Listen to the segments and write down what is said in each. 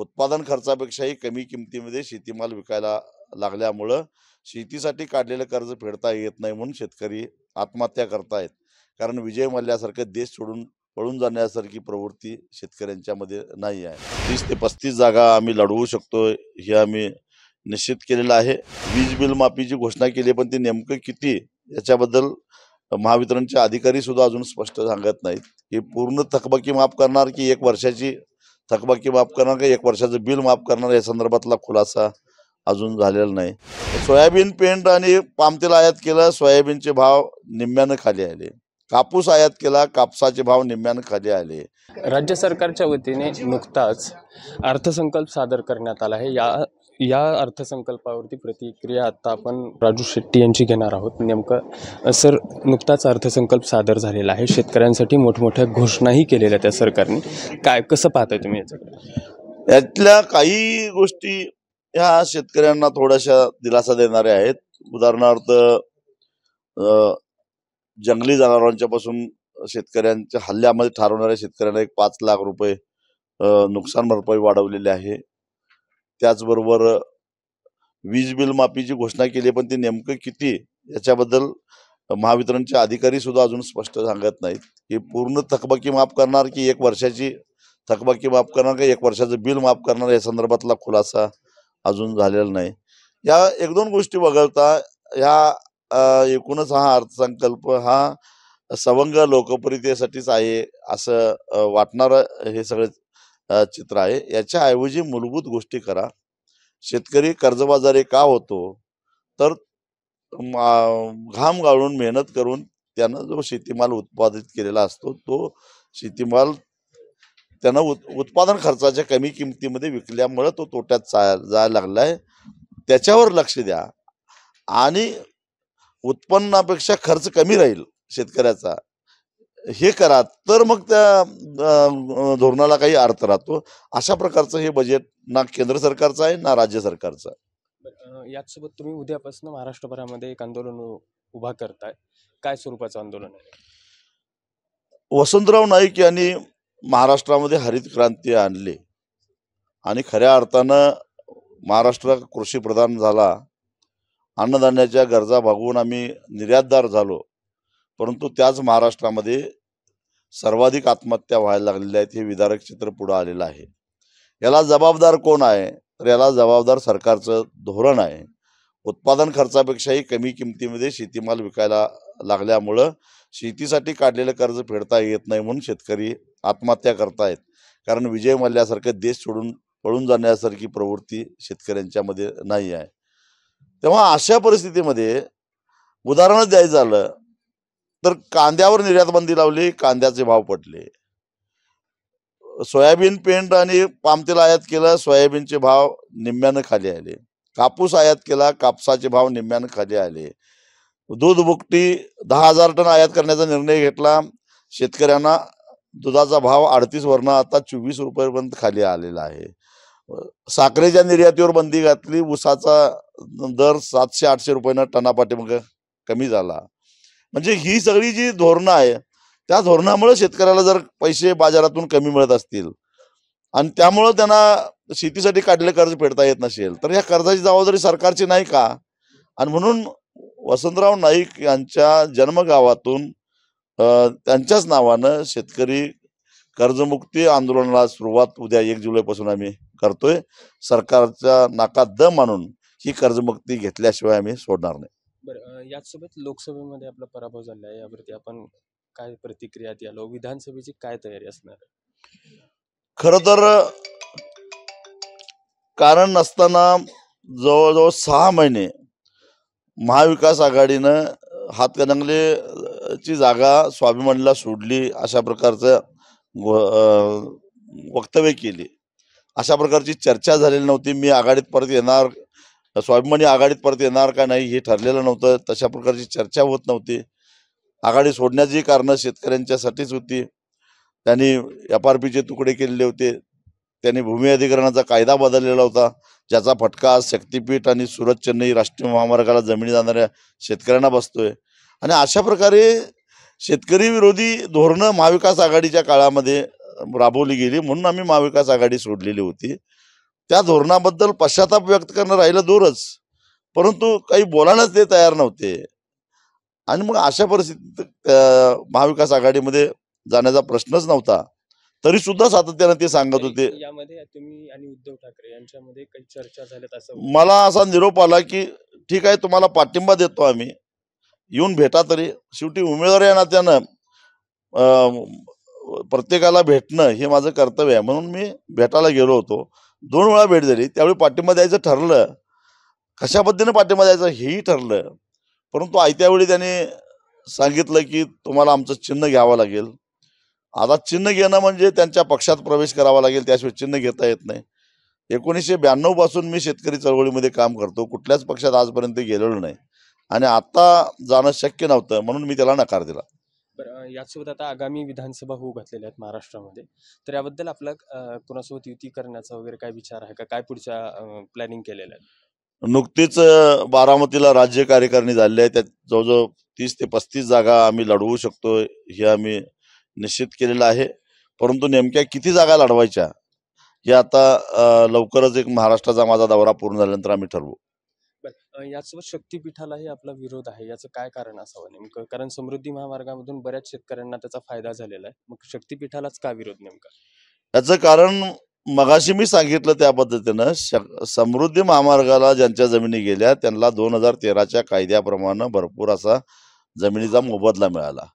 उत्पादन खर्चापेक्षाही कमी किमतीमध्ये शेतीमाल विकायला लागल्यामुळं शेतीसाठी काढलेलं कर्ज फेडता येत नाही म्हणून शेतकरी आत्महत्या करतायत कारण विजय मल्ल्यासारखं देश सोडून पळून जाण्यासारखी प्रवृत्ती शेतकऱ्यांच्यामध्ये नाही आहे तीस ते पस्तीस जागा आम्ही लढवू शकतो हे आम्ही निश्चित केलेलं आहे वीज बिल माफीची घोषणा केली पण ती नेमकं किती याच्याबद्दल महावितरणचे अधिकारी सुद्धा अजून स्पष्ट सांगत नाहीत की पूर्ण थकबकी माफ करणार की एक वर्षाची थकबाकी माफ करणार का एक वर्षाचं बिल माफ करणार या संदर्भातला खुलासा अजून झालेला नाही सोयाबीन पेंट आणि पामतेल आयात केलं सोयाबीनचे भाव निम्म्यानं खाली आले कापूस आयात केला कापसाचे भाव निम्म्यानं खाली आले राज्य सरकारच्या वतीने नुकताच अर्थसंकल्प सादर करण्यात आला आहे या या अर्थसंकल्पावरती प्रतिक्रिया आता आपण राजू शेट्टी यांची घेणार आहोत नेमकं सर नुकताच अर्थसंकल्प सादर झालेला आहे शेतकऱ्यांसाठी मोठमोठ्या घोषणाही केलेल्या त्या सरकारने काय कसं पाहताय तुम्ही याच्याकडे यातल्या काही गोष्टी ह्या शेतकऱ्यांना थोड्याशा दिलासा देणाऱ्या आहेत उदाहरणार्थ जंगली जनावरांच्या पासून शेतकऱ्यांच्या हल्ल्यामध्ये ठरवणाऱ्या शेतकऱ्यांना एक पाच लाख रुपये नुकसान भरपाई वाढवलेली आहे त्याचबरोबर वीज बिल माफीची घोषणा केली पण ती नेमकं किती याच्याबद्दल महावितरणचे अधिकारी सुद्धा अजून स्पष्ट सांगत नाहीत की पूर्ण थकबाकी माफ करणार की एक वर्षाची थकबाकी माफ करणार का एक वर्षाचं बिल माफ करणार या संदर्भातला खुलासा अजून झालेला नाही या एक दोन गोष्टी वगळता ह्या एकूणच हा अर्थसंकल्प हा सवंग लोकप्रियतेसाठीच आहे असं वाटणारं हे सगळं चित्र आहे याच्याऐवजी मूलभूत गोष्टी करा शेतकरी कर्जबाजारी का होतो तर घाम गाळून मेहनत करून त्यानं जो शेतीमाल उत्पादित केलेला असतो तो शेतीमाल त्यानं उत उत्पादन खर्चाच्या कमी किमतीमध्ये विकल्यामुळं तो तोट्यात जायला लागला आहे त्याच्यावर लक्ष द्या आणि उत्पन्नापेक्षा खर्च कमी राहील शेतकऱ्याचा हे करा तर मग त्या धोरणाला काही अर्थ राहतो अशा प्रकारचं हे बजेट ना केंद्र सरकारचं आहे ना राज्य सरकारचं आहे याचसोबत तुम्ही उद्यापासून महाराष्ट्रभरामध्ये एक आंदोलन उभा करताय काय स्वरूपाचं आंदोलन आहे वसंतराव नाईक यांनी महाराष्ट्रामध्ये हरित क्रांती आणली आणि खऱ्या अर्थानं महाराष्ट्र कृषीप्रधान झाला अन्नधान्याच्या गरजा भागवून आम्ही निर्यातदार झालो परंतु त्याच महाराष्ट्रामध्ये सर्वाधिक आत्महत्या व्हायला लागलेल्या आहेत हे विदारक चित्र पुढं आलेलं आहे याला जबाबदार कोण आहे तर याला जबाबदार सरकारचं धोरण आहे उत्पादन खर्चापेक्षाही कमी किमतीमध्ये शेतीमाल विकायला लागल्यामुळं शेतीसाठी काढलेलं कर्ज फेडता येत नाही म्हणून शेतकरी आत्महत्या करतायत कारण विजय मल्ल्यासारखं देश सोडून पळून जाण्यासारखी प्रवृत्ती शेतकऱ्यांच्यामध्ये नाही आहे तेव्हा अशा परिस्थितीमध्ये उदाहरणच द्यायचं झालं तर कांद्यावर निर्यात बंदी लावली कांद्याचे भाव पडले सोयाबीन पेंट आणि पामतेल आयात केलं सोयाबीनचे भाव निम्म्यानं खाली आले कापूस आयात केला कापसाचे भाव निम्म्यानं खाली आले दूध बुकटी दहा हजार टन आयात करण्याचा निर्णय घेतला शेतकऱ्यांना दुधाचा भाव अडतीस वरनं आता चोवीस रुपयेपर्यंत खाली आलेला आहे साखरेच्या निर्यातीवर बंदी घातली ऊसाचा दर सातशे आठशे रुपयानं टनापाठी मग कमी झाला म्हणजे ही सगळी जी धोरणं आहे त्या धोरणामुळे शेतकऱ्याला जर पैसे बाजारातून कमी मिळत असतील आणि त्यामुळं त्यांना शेतीसाठी काढलेले कर्ज फेडता येत नसेल तर या कर्जाची जबाबदारी सरकारची नाही का आणि म्हणून वसंतराव नाईक यांच्या जन्मगावातून त्यांच्याच नावानं शेतकरी कर्जमुक्ती आंदोलनाला सुरुवात उद्या एक जुलैपासून आम्ही करतोय सरकारच्या नाका दम आणून ही कर्जमुक्ती घेतल्याशिवाय आम्ही सोडणार नाही याचसोबत लोकसभेमध्ये आपला पराभव झाला आहे यावरती आपण काय प्रतिक्रिया द्यालो विधानसभेची काय तयारी असणार आहे खरं तर कारण नसताना जवळजवळ सहा महिने महाविकास आघाडीनं हातकणंगलेची जागा स्वाभिमानीला सोडली अशा प्रकारचं वक्तव्य केली अशा प्रकारची चर्चा झालेली नव्हती मी आघाडीत परत येणार स्वाभिमानी आघाडीत परत येणार का नाही हे ठरलेलं नव्हतं तशा प्रकारची चर्चा होत नव्हती आघाडी सोडण्याची कारणं शेतकऱ्यांच्यासाठीच होती त्यांनी एफ आर पीचे तुकडे केलेले होते त्यांनी भूमी अधिग्रहणाचा कायदा बदललेला होता ज्याचा फटका आज शक्तीपीठ आणि सुरत चेन्नई राष्ट्रीय महामार्गाला जमिनी जाणाऱ्या शेतकऱ्यांना बसतोय आणि अशा प्रकारे शेतकरी विरोधी धोरणं महाविकास आघाडीच्या काळामध्ये राबवली गेली म्हणून आम्ही महाविकास आघाडी सोडलेली होती त्या धोरणाबद्दल पश्चाताप व्यक्त करणं राहिलं दूरच परंतु काही बोलायलाच ते तयार नव्हते आणि मग अशा परिस्थितीत महाविकास आघाडीमध्ये जाण्याचा प्रश्नच नव्हता तरी सुद्धा सातत्यानं ते सांगत होते चर्चा मला असा निरोप आला की ठीक आहे तुम्हाला पाठिंबा देतो आम्ही येऊन भेटा तरी शेवटी उमेदवार या नात्यानं प्रत्येकाला भेटणं हे माझं कर्तव्य आहे म्हणून मी भेटायला गेलो होतो दोन वेळा भेट झाली त्यावेळी पाठिंबा द्यायचं ठरलं कशा पद्धतीनं पाठिंबा द्यायचं हेही ठरलं परंतु आयत्यावेळी त्याने सांगितलं की तुम्हाला आमचं चिन्ह घ्यावं लागेल आता चिन्ह घेणं म्हणजे त्यांच्या पक्षात प्रवेश करावा लागेल त्याशिवाय चिन्ह घेता येत नाही एकोणीसशे ब्याण्णव पासून मी शेतकरी चळवळीमध्ये काम करतो कुठल्याच पक्षात आजपर्यंत गेलेलो नाही आणि आत्ता जाणं शक्य नव्हतं म्हणून मी त्याला नकार दिला पर याचसोबत आता आगामी विधानसभा होऊ घातलेल्या आहेत महाराष्ट्रामध्ये तर याबद्दल आपला कोणासोबत युती करण्याचा वगैरे काय विचार आहे का काय पुढच्या प्लॅनिंग केलेलं आहे नुकतीच बारामतीला राज्य कार्यकारिणी झालेली आहे त्यात जवळजवळ तीस ते पस्तीस जागा आम्ही लढवू शकतो हे आम्ही निश्चित केलेलं आहे परंतु नेमक्या किती जागा लढवायच्या हे आता लवकरच एक महाराष्ट्राचा माझा दौरा पूर्ण झाल्यानंतर आम्ही ठरवू याचवर शक्तीपीठालाही आपला विरोध आहे याचं काय कारण असावं नेमकं कारण समृद्धी महामार्गामधून बऱ्याच शेतकऱ्यांना त्याचा फायदा झालेला आहे मग शक्तीपीठालाच का विरोध नेमका याचं कारण मगाशी मी सांगितलं त्या पद्धतीनं समृद्धी महामार्गाला ज्यांच्या जमिनी गेल्या त्यांना दोन हजार तेराच्या कायद्याप्रमाणे भरपूर असा जमिनीचा मोबदला मिळाला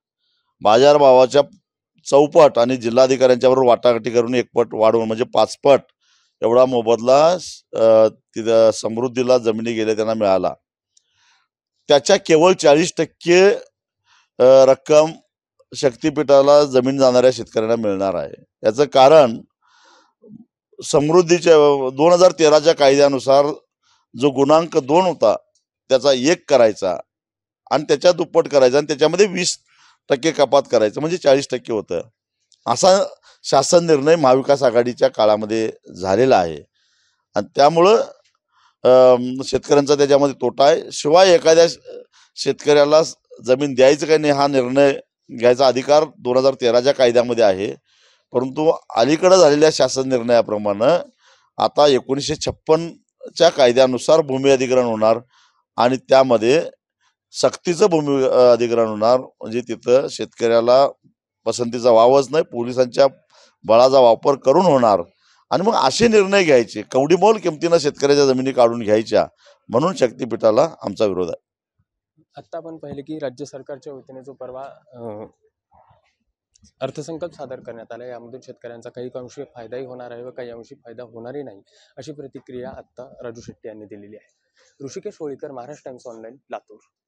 बाजारभावाच्या चौपट आणि जिल्हाधिकाऱ्यांच्याबरोबर वाटाघाटी करून एकपट वाढवून म्हणजे पाचपट एवढा मोबदला तिथं समृद्धीला जमिनी गेल्या त्यांना मिळाला त्याच्या केवळ चाळीस टक्के रक्कम शक्तीपीठाला जमीन जाणाऱ्या शेतकऱ्यांना मिळणार आहे याचं कारण समृद्धीच्या दोन हजार तेराच्या कायद्यानुसार जो गुणांक दोन होता त्याचा एक करायचा आणि त्याच्या दुप्पट करायचा आणि त्याच्यामध्ये वीस टक्के कपात करायचं म्हणजे चाळीस टक्के होतं असा शासन निर्णय महाविकास आघाडीच्या काळामध्ये झालेला आहे आणि त्यामुळं शेतकऱ्यांचा त्याच्यामध्ये तोटा आहे शिवाय एखाद्या शेतकऱ्याला जमीन द्यायचं काही नाही हा निर्णय घ्यायचा अधिकार दोन हजार तेराच्या कायद्यामध्ये आहे परंतु अलीकडे झालेल्या शासन निर्णयाप्रमाणे आता एकोणीसशे छप्पनच्या कायद्यानुसार भूमी अधिग्रहण होणार आणि त्यामध्ये सक्तीचं भूमी अधिग्रहण होणार म्हणजे तिथं शेतकऱ्याला पसंतीचा वावच नाही पोलिसांच्या बळाचा वापर करून होणार आणि मग असे निर्णय घ्यायचे कवडीमोल किमतीनं शेतकऱ्याच्या जमिनी काढून घ्यायच्या म्हणून शक्तीपीठाला आमचा विरोध आहे आत्ता आपण पाहिले की राज्य सरकारच्या वतीने जो परवा अर्थसंकल्प सादर करण्यात आला यामधून शेतकऱ्यांचा काही अंशी फायदाही होणार आहे व काही अंशी फायदा होणारही नाही अशी प्रतिक्रिया आत्ता राजू शेट्टी यांनी दिलेली आहे ऋषिकेश होळीकर महाराष्ट्र टाइम्स ऑनलाईन लातूर